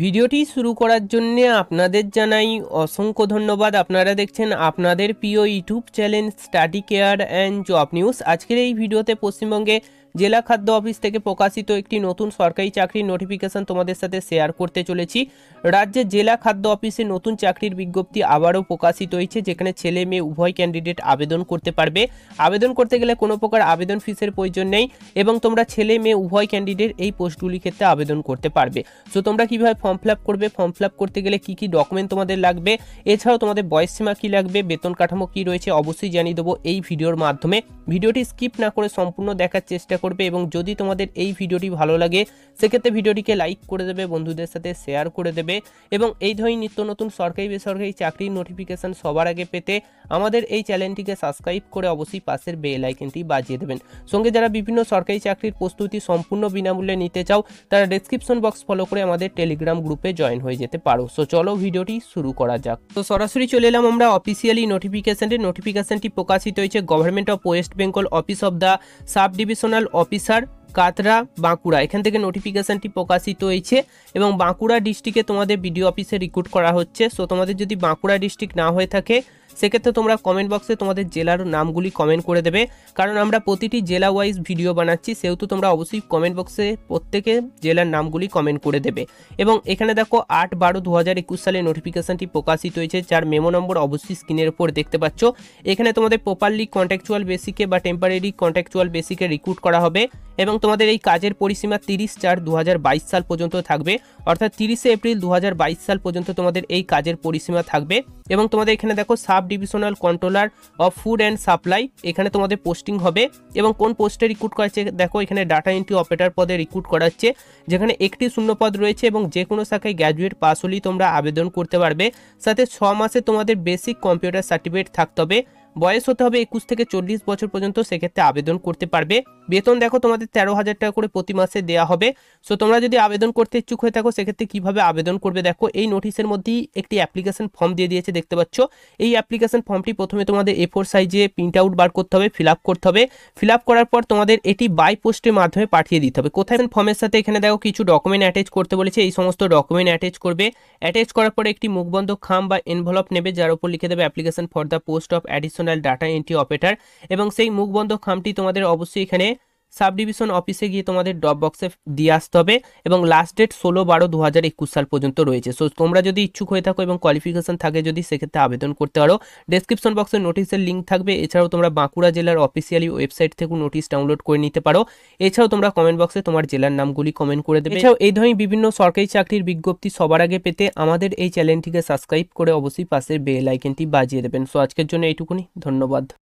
ভিডিওটি শুরু করার জন্য আপনাদের জানাই অসংখ্য ধন্যবাদ আপনারা দেখছেন আপনাদের প্রিয় YouTube channel study care and job news আজকের এই ভিডিওতে পশ্চিমবঙ্গে জেলা খাদ্য অফিস থেকে প্রকাশিত একটি নতুন সরকারি চাকরির নোটিফিকেশন তোমাদের সাথে শেয়ার করতে চলেছি রাজ্যের জেলা খাদ্য অফিসে নতুন চাকরির বিজ্ঞপ্তি আবারও প্রকাশিত হয়েছে যেখানে ছেলে মেয়ে উভয় ক্যান্ডিডেট আবেদন করতে পারবে আবেদন করতে গেলে কোনো প্রকার আবেদন ফিসের প্রয়োজন নেই এবং তোমরা ছেলে মেয়ে উভয় ক্যান্ডিডেট এই পোস্টগুলির ক্ষেত্রে আবেদন করতে পারবে সো তোমরা কীভাবে ফর্ম ফিল করবে ফর্ম ফিল করতে গেলে কি কি ডকুমেন্ট তোমাদের লাগবে এছাড়াও তোমাদের বয়সসীমা কী লাগবে বেতন কাঠামো কী রয়েছে অবশ্যই জানিয়ে দেবো এই ভিডিওর মাধ্যমে ভিডিওটি স্কিপ না করে সম্পূর্ণ দেখার চেষ্টা করবে এবং যদি তোমাদের এই ভিডিওটি ভালো লাগে সেক্ষেত্রে ভিডিওটিকে লাইক করে দেবে বন্ধুদের সাথে শেয়ার করে দেবে এবং এই ধরনের নিত্য নতুন সরকারি বেসরকারি চাকরির নোটিফিকেশান সবার আগে পেতে আমাদের এই চ্যানেলটিকে সাবস্ক্রাইব করে অবশ্যই পাশের বেল আইকনটি বাজিয়ে দেবেন সঙ্গে যারা বিভিন্ন সরকারি চাকরির প্রস্তুতি সম্পূর্ণ বিনামূল্যে নিতে চাও তারা ডেসক্রিপশন বক্স ফলো করে আমাদের টেলিগ্রাম গ্রুপে জয়েন হয়ে যেতে পারো সো চলো ভিডিওটি শুরু করা যাক তো সরাসরি চলে এলাম আমরা অফিসিয়ালি নোটিফিকেশানটি নোটিফিকেশানটি প্রকাশিত হয়েছে government of west west Bengal office of the sub divisional officer Khatra Bankura এখান থেকে নোটিফিকেশানটি প্রকাশিত হয়েছে এবং বাঁকুড়া ডিস্ট্রিক্টে তোমাদের বিডিও অফিসে রিক্রুট করা হচ্ছে সো তোমাদের যদি বাঁকুড়া ডিস্ট্রিক্ট না হয়ে থাকে সেক্ষেত্রে তোমরা কমেন্ট বক্সে তোমাদের জেলার নামগুলি কমেন্ট করে দেবে কারণ আমরা প্রতিটি জেলা ওয়াইজ ভিডিও বানাচ্ছি সেহেতু তোমরা অবশ্যই কমেন্ট বক্সে প্রত্যেকে জেলার নামগুলি কমেন্ট করে দেবে এবং এখানে দেখো আট বারো দু হাজার একুশ সালে নোটিফিকেশানটি প্রকাশিত হয়েছে যার মেমো নম্বর অবশ্যই স্ক্রিনের উপর দেখতে পাচ্ছ এখানে তোমাদের প্রপারলি কন্ট্যাকচুয়াল বেসিকে বা টেম্পারারি কন্ট্যাকচুয়াল বেসিকে রিক্রুট করা হবে এবং তোমাদের এই কাজের পরিসীমা তিরিশ চার দু সাল পর্যন্ত থাকবে অর্থাৎ তিরিশে এপ্রিল দু সাল পর্যন্ত তোমাদের এই কাজের পরিসীমা থাকবে এবং তোমাদের এখানে দেখো sub sub divisional controller of food and supply এখানে তোমাদের পোস্টিং হবে এবং কোন পোস্টে রিক্রুট করাচ্ছে দেখো এখানে ডাটা এন্ট্রি অপারেটর পদে রিক্রুট করাচ্ছে যেখানে একটি শূন্যপদ রয়েছে এবং যে কোনো শাখায় গ্র্যাজুয়েট পাস হলেই তোমরা আবেদন করতে পারবে সাথে ছ মাসে তোমাদের বেসিক কম্পিউটার সার্টিফিকেট থাকতে হবে বয়স হতে হবে একুশ থেকে চল্লিশ বছর পর্যন্ত সেক্ষেত্রে আবেদন করতে পারবে বেতন দেখো তোমাদের তেরো হাজার টাকা করে প্রতি মাসে দেওয়া হবে সো তোমরা যদি আবেদন করতে ইচ্ছুক হয়ে থাকো সেক্ষেত্রে কীভাবে আবেদন করবে দেখো এই নোটিশের মধ্যেই একটি অ্যাপ্লিকেশন ফর্ম দিয়ে দিয়েছে দেখতে পাচ্ছ এই অ্যাপ্লিকেশন ফর্মটি প্রথমে তোমাদের এ ফোর সাইজে প্রিন্ট আউট বার করতে হবে ফিল করতে হবে ফিল করার পর তোমাদের এটি বাই পোস্টের মাধ্যমে পাঠিয়ে দিতে হবে কোথায় ফর্মের সাথে এখানে দেখো কিছু ডকুমেন্ট অ্যাটাচ করতে বলেছে এই সমস্ত ডকুমেন্ট অ্যাটাচ করবে অ্যাটাচ করার পরে একটি মুখবন্ধ খাম বা এনভলপ নেবে যার উপর লিখে দেবে application for the post of addition personal data entry operator এবং সেই মুখবন্ধ খামটি তোমাদের অবশ্যই এখানে সাব ডিভিশন অফিসে গিয়ে তোমাদের ড্রপ বক্সে দিয়ে আসতে হবে এবং লাস্ট ডেট ষোলো বারো দু হাজার একুশ সাল পর্যন্ত রয়েছে সো তোমরা যদি ইচ্ছুক হয়ে থাকো এবং কোয়ালিফিকেশন থাকে যদি সেক্ষেত্রে আবেদন করতে পারো ডেসক্রিপশন বক্সে নোটিশের লিঙ্ক থাকবে এছাড়াও তোমরা বাঁকুড়া জেলার অফিসিয়ালি ওয়েবসাইট থেকেও নোটিশ ডাউনলোড করে নিতে পারো এছাড়াও তোমরা কমেন্ট বক্সে তোমার জেলার নামগুলি কমেন্ট করে দেবে এছাড়াও এই ধরনের বিভিন্ন সরকারি চাকরির বিজ্ঞপ্তি সবার আগে পেতে আমাদের এই চ্যানেলটিকে সাবস্ক্রাইব করে অবশ্যই পাশের বেল আইকনটি বাজিয়ে দেবেন সো আজকের জন্য এইটুকুনি ধন্যবাদ